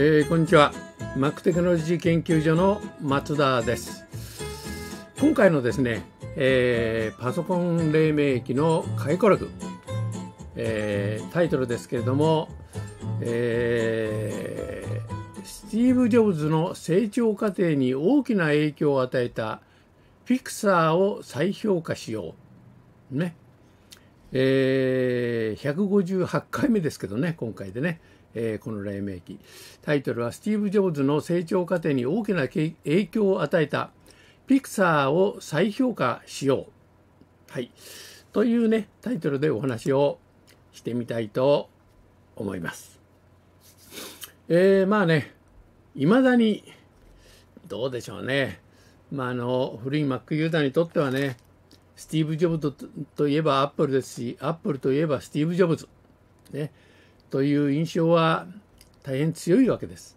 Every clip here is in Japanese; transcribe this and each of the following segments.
えー、こんにちはマックテクノロジー研究所の松田です今回のですね、えー、パソコン黎明期の回顧録、えー、タイトルですけれども、えー、スティーブ・ジョブズの成長過程に大きな影響を与えたフィクサーを再評価しようねえー158回目ですけどね今回でね、えー、この黎明期タイトルは「スティーブ・ジョブズの成長過程に大きな影響を与えたピクサーを再評価しよう」はい、というねタイトルでお話をしてみたいと思います。えー、まあねいまだにどうでしょうねまああの古いマックユーザーにとってはねスティーブ・ジョブズといえばアップルですし、アップルといえばスティーブ・ジョブズ、ね、という印象は大変強いわけです。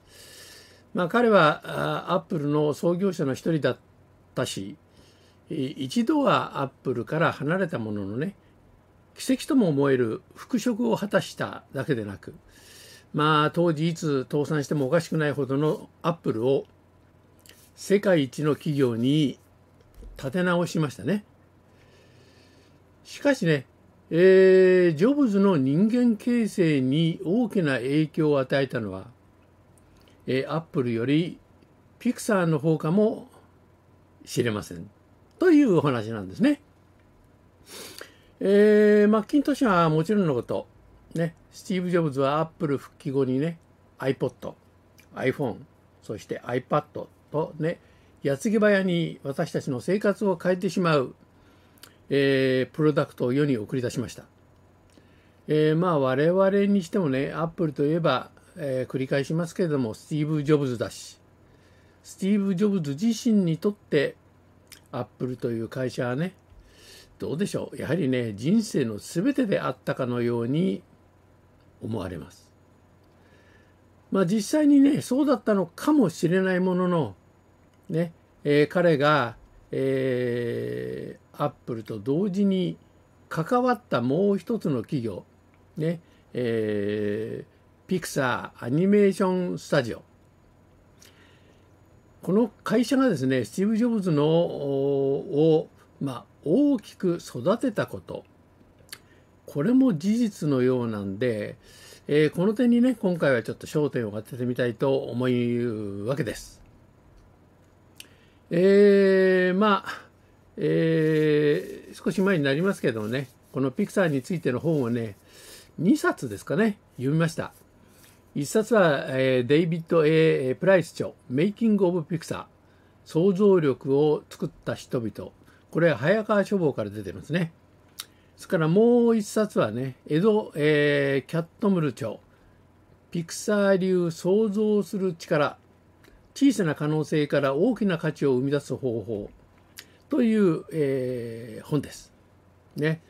まあ、彼はアップルの創業者の一人だったし、一度はアップルから離れたもののね、奇跡とも思える復職を果たしただけでなく、まあ、当時いつ倒産してもおかしくないほどのアップルを世界一の企業に立て直しましたね。しかしね、えー、ジョブズの人間形成に大きな影響を与えたのは、えー、アップルよりピクサーの方かもしれません。というお話なんですね。えー、マッキントッシュはもちろんのこと、ね、スティーブ・ジョブズはアップル復帰後にね、iPod、iPhone、そして iPad とね、矢継ぎ早に私たちの生活を変えてしまうえー、プロダクトを世に送り出しました。えー、まあ我々にしてもね、アップルといえば、えー、繰り返しますけれども、スティーブ・ジョブズだし、スティーブ・ジョブズ自身にとって、アップルという会社はね、どうでしょう、やはりね、人生の全てであったかのように思われます。まあ実際にね、そうだったのかもしれないものの、ね、えー、彼が、えアップルと同時に関わったもう一つの企業、ねえー、ピクサーアニメーションスタジオこの会社がですねスティーブ・ジョブズのを、まあ、大きく育てたことこれも事実のようなんで、えー、この点にね今回はちょっと焦点を当ててみたいと思うわけです。えー、まあえー、少し前になりますけどもね、このピクサーについての本をね、2冊ですかね、読みました。1冊は、えー、デイビッド・ A・ プライス著、メイキング・オブ・ピクサー、想像力を作った人々。これは早川書房から出てますね。それからもう1冊はね、江戸、えー、キャットムル著、ピクサー流想像する力小さな可能性から大きな価値を生み出す方法という、えー、本です。ね。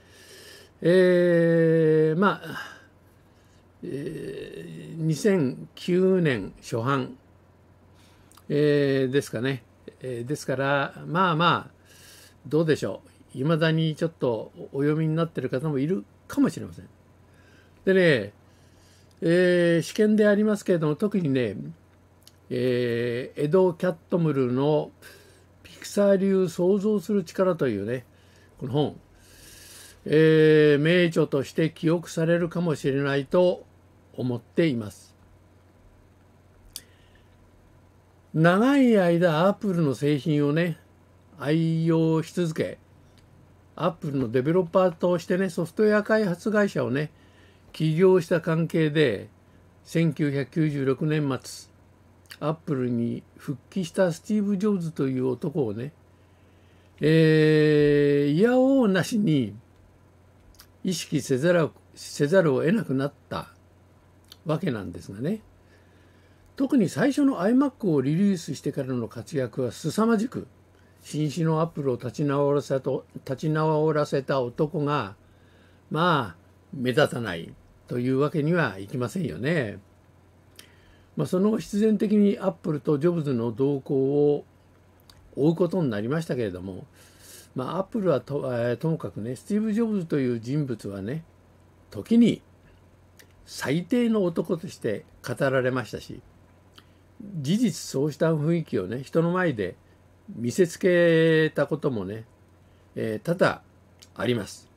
えー、まあ、えー、2009年初版、えー、ですかね。えー、ですから、まあまあ、どうでしょう。いまだにちょっとお読みになってる方もいるかもしれません。でね、えー、試験でありますけれども、特にね、えー、エド・キャットムルの、クサー流創造する力というね、この本、えー、名著として記憶されるかもしれないと思っています。長い間アップルの製品をね、愛用し続け、アップルのデベロッパーとしてね、ソフトウェア開発会社をね、起業した関係で、1996年末、アップルに復帰したスティーブ・ジョブズという男をね、えー、いやおうなしに意識せざるせざるを得なくなったわけなんですがね。特に最初の iMac をリリースしてからの活躍は凄まじく、新種のアップルを立ち直らせた立ち直らせた男が、まあ、目立たないというわけにはいきませんよね。まあ、その後必然的にアップルとジョブズの動向を追うことになりましたけれども、まあ、アップルはと,、えー、ともかくねスティーブ・ジョブズという人物はね時に最低の男として語られましたし事実そうした雰囲気をね人の前で見せつけたこともね、えー、多々あります。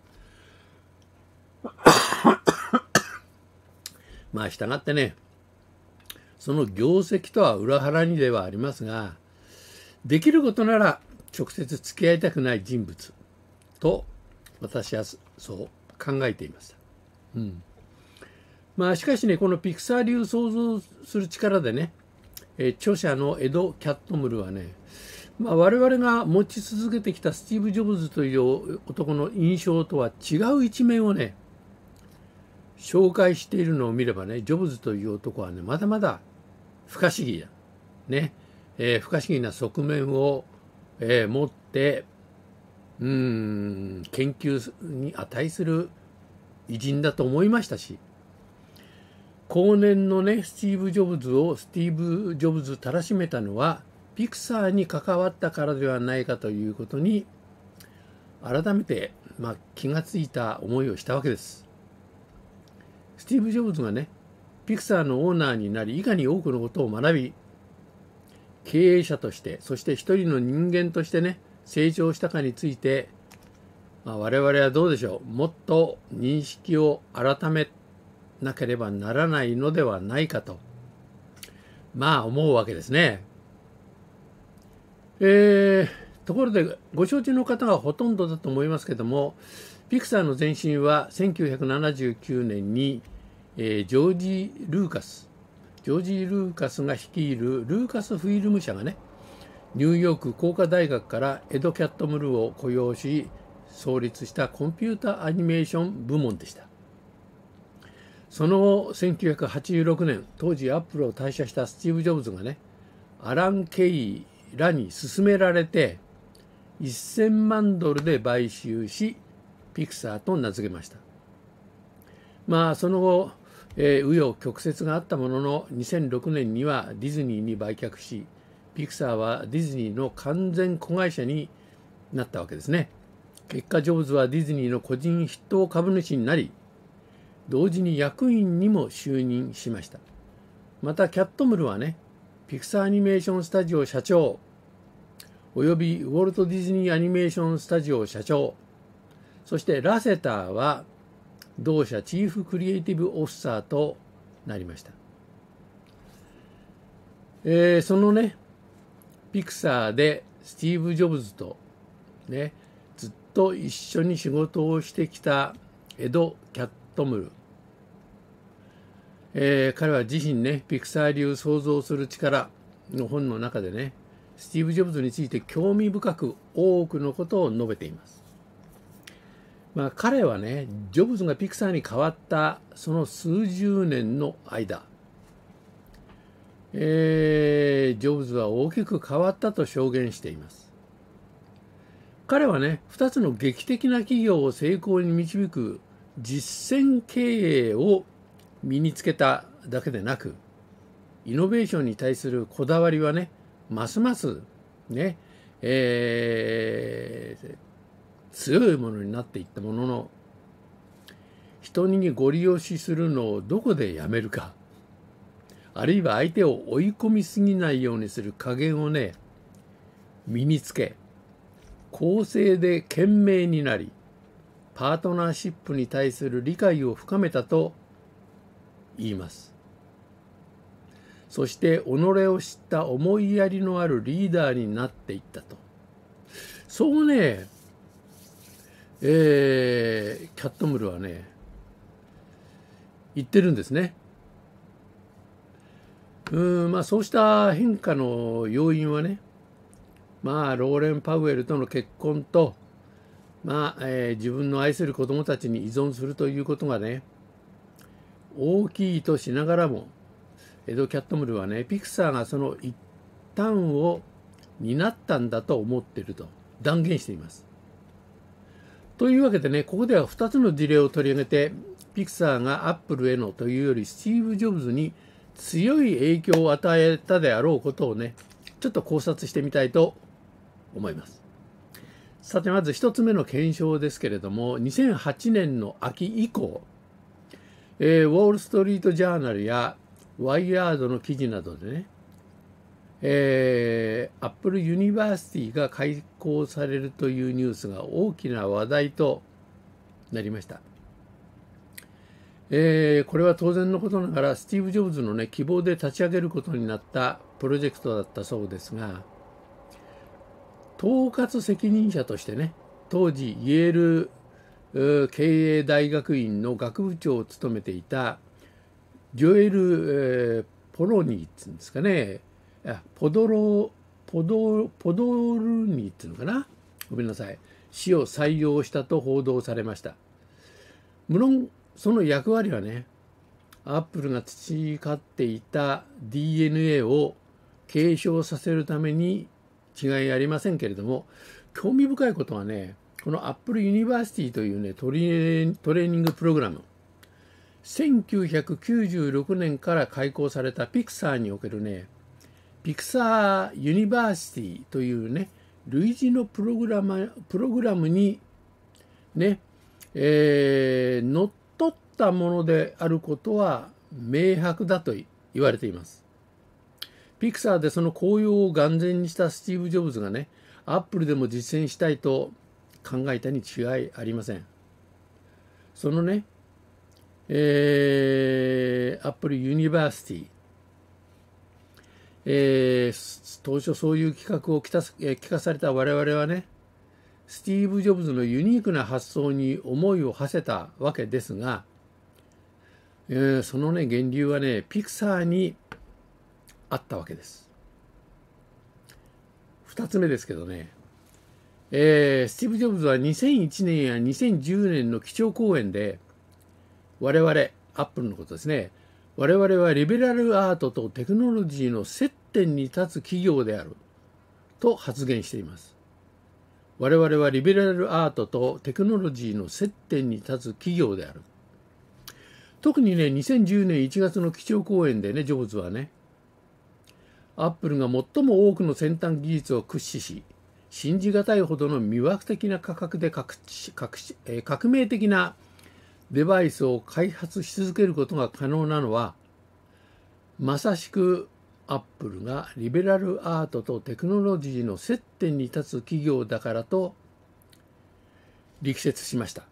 まあ従ってねその業績とは裏腹にではありますができることなら直接付き合いたくない人物と私はそう考えていました。うんまあ、しかしねこのピクサー流想像する力でね、え著者のエド・キャットムルはね、まあ、我々が持ち続けてきたスティーブ・ジョブズという男の印象とは違う一面をね紹介しているのを見ればねジョブズという男はねまだまだ不可思議だ、ねえー、不可思議な側面を、えー、持ってうん研究に値する偉人だと思いましたし後年のねスティーブ・ジョブズをスティーブ・ジョブズたらしめたのはピクサーに関わったからではないかということに改めて、まあ、気がついた思いをしたわけです。スティーブ・ジョブズがねピクサーのオーナーになり、いかに多くのことを学び、経営者として、そして一人の人間としてね、成長したかについて、まあ、我々はどうでしょう、もっと認識を改めなければならないのではないかと、まあ思うわけですね。えー、ところで、ご承知の方がほとんどだと思いますけども、ピクサーの前身は1979年にえー、ジョージ・ルーカスジョージ・ルーカスが率いるルーカスフィルム社がねニューヨーク工科大学からエド・キャットムルを雇用し創立したコンピューターアニメーション部門でしたその後1986年当時アップルを退社したスティーブ・ジョブズがねアラン・ケイらに勧められて1000万ドルで買収しピクサーと名付けましたまあその後えー、紆余曲折があったものの2006年にはディズニーに売却しピクサーはディズニーの完全子会社になったわけですね結果ジョブズはディズニーの個人筆頭株主になり同時に役員にも就任しましたまたキャットムルはねピクサーアニメーションスタジオ社長およびウォルト・ディズニー・アニメーション・スタジオ社長そしてラセターは同社チーフクリエイティブオフィサーとなりました、えー、そのねピクサーでスティーブ・ジョブズとねずっと一緒に仕事をしてきたエド・キャットムル、えー、彼は自身ねピクサー流創造する力の本の中でねスティーブ・ジョブズについて興味深く多くのことを述べていますまあ、彼はねジョブズがピクサーに変わったその数十年の間、えー、ジョブズは大きく変わったと証言しています彼はね2つの劇的な企業を成功に導く実践経営を身につけただけでなくイノベーションに対するこだわりはねますますね、えー、強いものになっていったものの人にご利用しするのをどこでやめるかあるいは相手を追い込みすぎないようにする加減をね身につけ公正で賢明になりパートナーシップに対する理解を深めたと言いますそして己を知った思いやりのあるリーダーになっていったとそうねえー、キャットムルはね言ってるんですね。うんまあ、そうした変化の要因はね、まあ、ローレン・パウエルとの結婚と、まあえー、自分の愛する子供たちに依存するということがね大きいとしながらもエド・キャットムルはねピクサーがその一端を担ったんだと思ってると断言しています。というわけでね、ここでは2つの事例を取り上げて、ピクサーがアップルへのというよりスティーブ・ジョブズに強い影響を与えたであろうことをね、ちょっと考察してみたいと思います。さてまず1つ目の検証ですけれども、2008年の秋以降、えー、ウォール・ストリート・ジャーナルやワイヤードの記事などでね、えー、アップルユニバーシティが開校されるというニュースが大きな話題となりました。えー、これは当然のことながらスティーブ・ジョブズの、ね、希望で立ち上げることになったプロジェクトだったそうですが統括責任者としてね当時イェール経営大学院の学部長を務めていたジョエル、えー、ポロニーっていうんですかねポドロポドポドルニっていうのかなごめんなさい死を採用したと報道されました無論その役割はねアップルが培っていた DNA を継承させるために違いありませんけれども興味深いことはねこのアップルユニバーシティというねトレーニングプログラム1996年から開講されたピクサーにおけるねピクサー・ユニバーシティというね、類似のプログラムプログラムにね、えー、乗っ取ったものであることは明白だと言われています。ピクサーでその紅葉を眼前にしたスティーブ・ジョブズがね、アップルでも実践したいと考えたに違いありません。そのね、えー、アップルユニバーシティえー、当初そういう企画をきた、え聞かされた我々はね、スティーブ・ジョブズのユニークな発想に思いを馳せたわけですが、えー、そのね、源流はね、ピクサーにあったわけです。2つ目ですけどね、えー、スティーブ・ジョブズは2001年や2010年の基調講演で、我々、アップルのことですね、我々はリベラルアートとテクノロジーの接点に立つ企業であると発言しています我々はリベラルアートとテクノロジーの接点に立つ企業である特にね2010年1月の基調講演でねジョブズはねアップルが最も多くの先端技術を駆使し信じがたいほどの魅惑的な価格で革革革命的なデバイスを開発し続けることが可能なのはまさしくアップルがリベラルアートとテクノロジーの接点に立つ企業だからと力説しました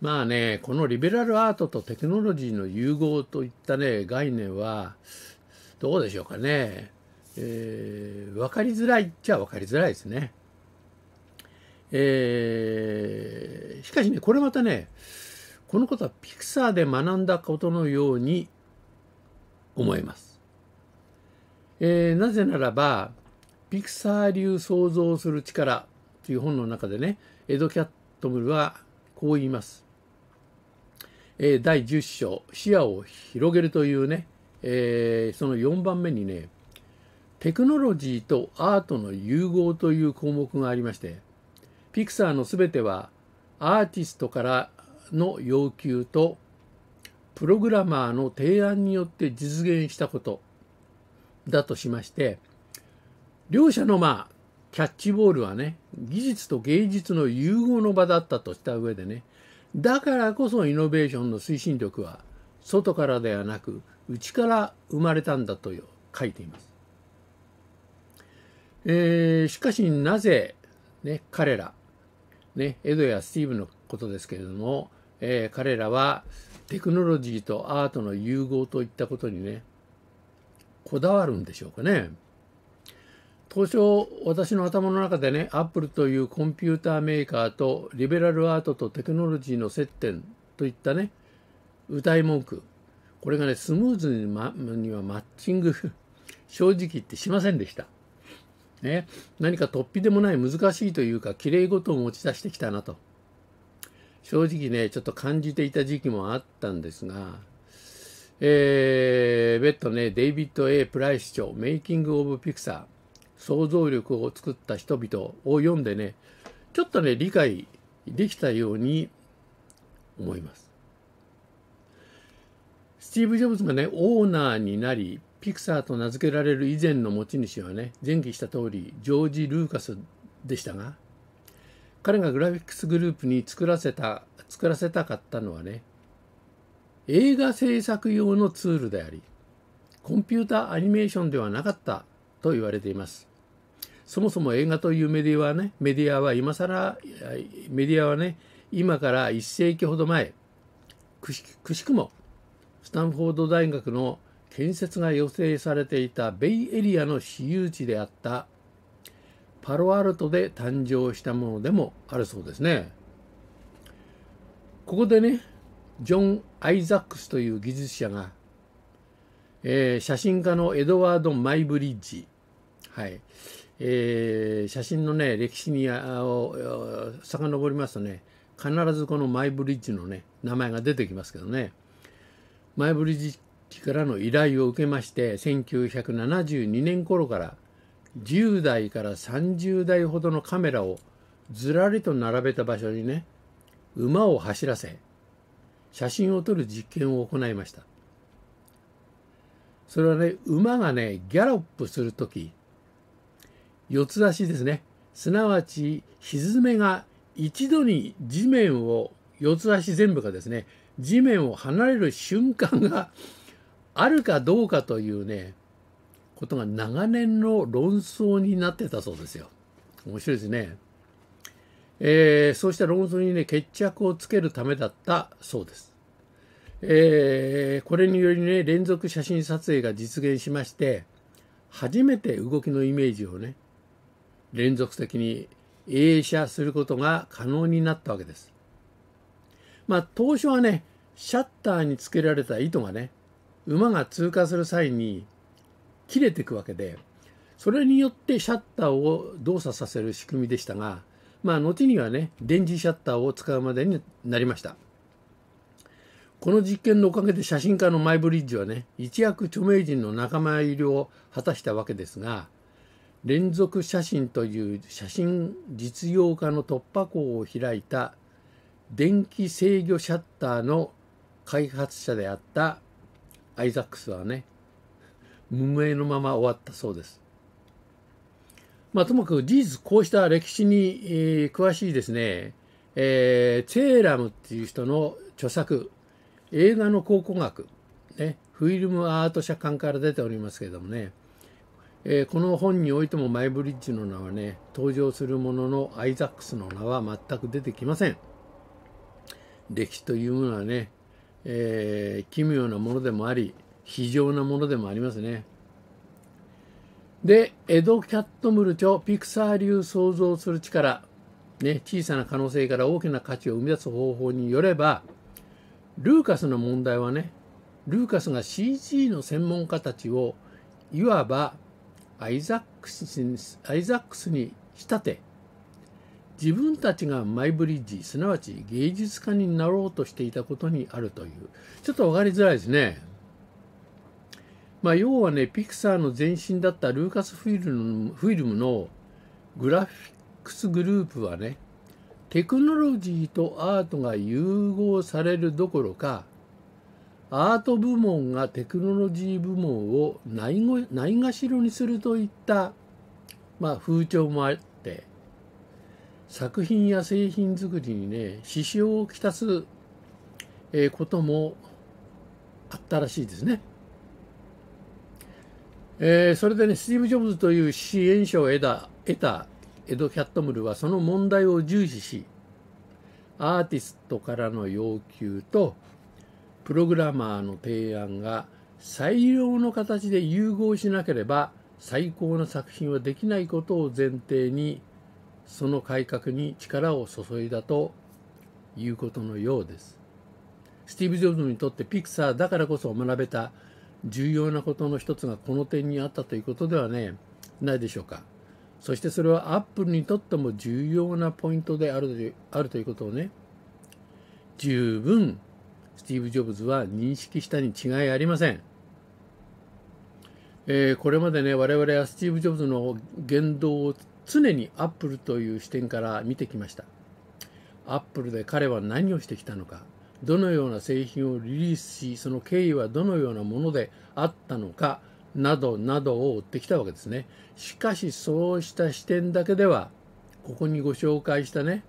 まあねこのリベラルアートとテクノロジーの融合といったね概念はどうでしょうかね、えー、分かりづらいっちゃ分かりづらいですね。えー、しかしねこれまたねこのことはピクサーで学んだことのように思います。えー、なぜならばピクサー流創造する力という本の中でねエド・キャットムルはこう言います。えー、第10章「視野を広げる」というね、えー、その4番目にねテクノロジーとアートの融合という項目がありましてピクサーの全てはアーティストからの要求とプログラマーの提案によって実現したことだとしまして両者のまあキャッチボールはね技術と芸術の融合の場だったとした上でねだからこそイノベーションの推進力は外からではなく内から生まれたんだと書いています。えー、しかしなぜ、ね、彼らね、エドやスティーブのことですけれども、えー、彼らはテクノロジーとアートの融合といったことにね、こだわるんでしょうかね。当初、私の頭の中でね、アップルというコンピューターメーカーとリベラルアートとテクノロジーの接点といったね、歌い文句、これがね、スムーズに,、ま、にはマッチング、正直言ってしませんでした。ね何か突飛でもない難しいというかきれい事を持ち出してきたなと正直ねちょっと感じていた時期もあったんですがえー、別途ねデイビッド・ A・ プライス賞「メイキング・オブ・ピクサー」想像力を作った人々を読んでねちょっとね理解できたように思います。スティーブ・ジョブズがねオーナーになりピクサーと名付けられる以前の持ち主はね前期した通りジョージ・ルーカスでしたが彼がグラフィックスグループに作らせた作らせたかったのはね映画制作用のツールでありコンピューターアニメーションではなかったと言われていますそもそも映画というメディアはねメディアは今更メディアはね今から1世紀ほど前くしくもスタンフォード大学の建設が予定されていたベイエリアの私有地であったパロアルトで誕生したものでもあるそうですね。ここでね、ジョン・アイザックスという技術者が、えー、写真家のエドワード・マイブリッジ、はいえー、写真のね、歴史にを遡りますとね、必ずこのマイブリッジのね、名前が出てきますけどね、マイブリッジ父からの依頼を受けまして1972年頃から10代から30台ほどのカメラをずらりと並べた場所にね馬を走らせ写真を撮る実験を行いましたそれはね馬がねギャロップする時四つ足ですねすなわちひずめが一度に地面を四つ足全部がですね地面を離れる瞬間があるかどうかというね、ことが長年の論争になってたそうですよ。面白いですね。えー、そうした論争にね、決着をつけるためだったそうです。えー、これによりね、連続写真撮影が実現しまして、初めて動きのイメージをね、連続的に映写することが可能になったわけです。まあ、当初はね、シャッターにつけられた糸がね、馬が通過する際に切れていくわけでそれによってシャッターを動作させる仕組みでしたがまあ後にはね電磁シャッターを使うまでになりましたこの実験のおかげで写真家のマイブリッジはね一躍著名人の仲間入りを果たしたわけですが連続写真という写真実用化の突破口を開いた電気制御シャッターの開発者であったアイザックスはね無名のまま終わったそうです。まあ、ともかく事実こうした歴史に、えー、詳しいですね、えー、チェーラムっていう人の著作映画の考古学、ね、フィルムアート社館から出ておりますけれどもね、えー、この本においてもマイブリッジの名はね登場するもののアイザックスの名は全く出てきません歴史というものはねえー、奇妙なものでもあり非常なものでもありますね。でエド・キャットムル著ピクサー流創造する力、ね、小さな可能性から大きな価値を生み出す方法によればルーカスの問題はねルーカスが CG の専門家たちをいわばアイザックスに仕立て自分たちがマイブリッジすなわち芸術家になろうとしていたことにあるというちょっと分かりづらいですね。まあ、要はねピクサーの前身だったルーカスフィルムフィルムのグラフィックスグループはねテクノロジーとアートが融合されるどころかアート部門がテクノロジー部門をないがしろにするといった、まあ、風潮もあって作品や製品作りにね支障をきたす、えこともあったらしいですね。えー、それでねスティーブ・ジョブズという支援者を得た得たエド・キャットムルはその問題を重視しアーティストからの要求とプログラマーの提案が最良の形で融合しなければ最高の作品はできないことを前提にその改革に力を注いだということのようですスティーブ・ジョブズにとってピクサーだからこそ学べた重要なことの一つがこの点にあったということではねないでしょうかそしてそれはアップルにとっても重要なポイントであるあるということをね十分スティーブ・ジョブズは認識したに違いありません、えー、これまでね我々はスティーブ・ジョブズの言動を常にアップルという視点から見てきましたアップルで彼は何をしてきたのかどのような製品をリリースしその経緯はどのようなものであったのかなどなどを追ってきたわけですねしかしそうした視点だけではここにご紹介したね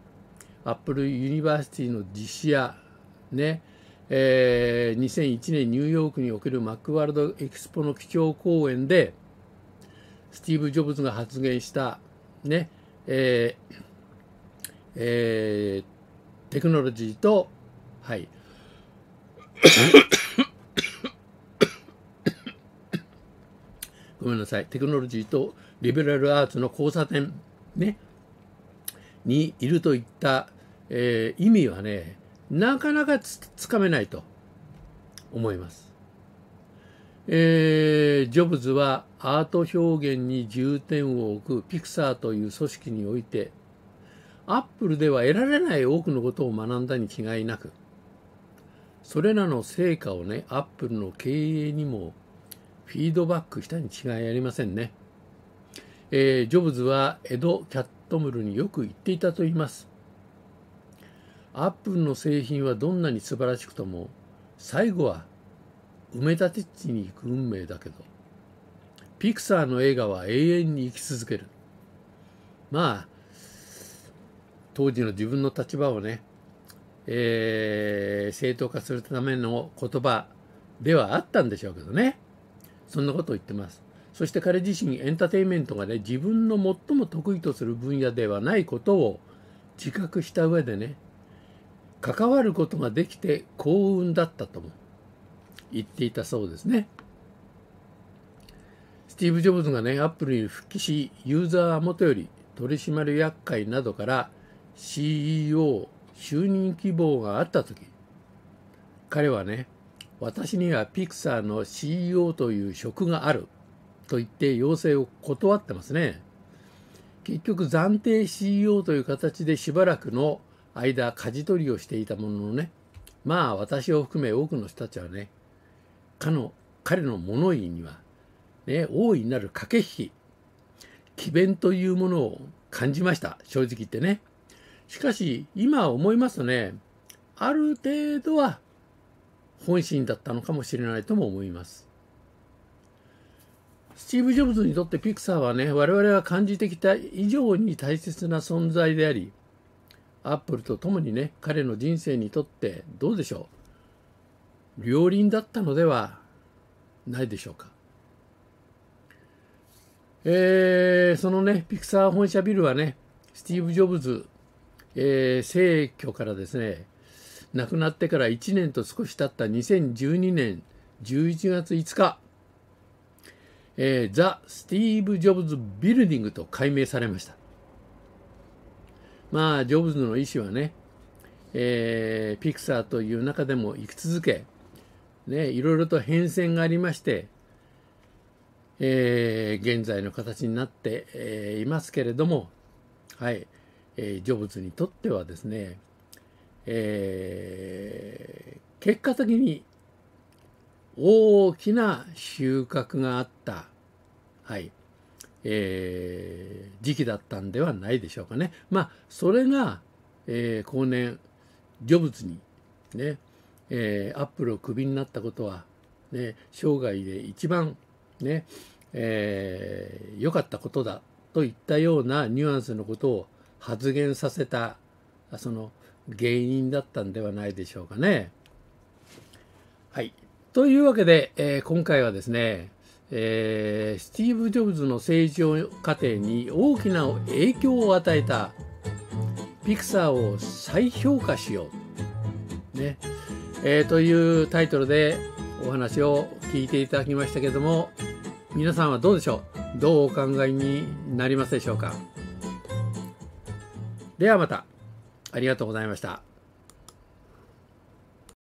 アップルユニバーシティの実施やねえー、2001年ニューヨークにおけるマックワールドエクスポの基調講演でスティーブ・ジョブズが発言したね、えーえー、テクノロジーと、はい、ごめんなさい、テクノロジーとリベラルアーツの交差点、ね、にいるといった、えー、意味はね、なかなかつかめないと思います。えー、ジョブズはアート表現に重点を置くピクサーという組織において、アップルでは得られない多くのことを学んだに違いなく、それらの成果をね、アップルの経営にもフィードバックしたに違いありませんね。えー、ジョブズはエド・キャットムルによく言っていたと言います。アップルの製品はどんなに素晴らしくとも、最後は埋め立て地に行く運命だけどピクサーの映画は永遠に生き続けるまあ当時の自分の立場をね、えー、正当化するための言葉ではあったんでしょうけどねそんなことを言ってますそして彼自身エンターテインメントがね自分の最も得意とする分野ではないことを自覚した上でね関わることができて幸運だったと思う言っていたそうですね。スティーブ・ジョブズがね、アップルに復帰し、ユーザーはもとより取締役会などから CEO 就任希望があった時、彼はね、私にはピクサーの CEO という職があると言って要請を断ってますね。結局暫定 CEO という形でしばらくの間、舵取りをしていたもののね、まあ私を含め多くの人たちはね、かの彼の物言いには、ね、大いなる駆け引き、詭弁というものを感じました、正直言ってね。しかし、今思いますとね、ある程度は本心だったのかもしれないとも思います。スティーブ・ジョブズにとってピクサーはね、我々が感じてきた以上に大切な存在であり、アップルと共にね、彼の人生にとってどうでしょう両輪だったのではないでしょうか。えー、そのね、ピクサー本社ビルはね、スティーブ・ジョブズ、えー、逝去からですね、亡くなってから1年と少し経った2012年11月5日、えー、ザ・スティーブ・ジョブズ・ビルディングと改名されました。まあ、ジョブズの意思はね、えー、ピクサーという中でも生き続け、ね、いろいろと変遷がありまして、えー、現在の形になって、えー、いますけれども、はい、えー、ジョブズにとってはですね、えー、結果的に大きな収穫があった、はい、えー、時期だったんではないでしょうかね。まあ、それが、えー、後年、ジョブズにね、えー、アップルをクビになったことは、ね、生涯で一番ねえー、かったことだといったようなニュアンスのことを発言させたその原因だったんではないでしょうかね。はい、というわけで、えー、今回はですねえー、スティーブ・ジョブズの成長過程に大きな影響を与えたピクサーを再評価しよう、ね、えー、というタイトルでお話を聞いていただきましたけども皆さんはどうでしょうどうお考えになりますでしょうかではまたありがとうございました。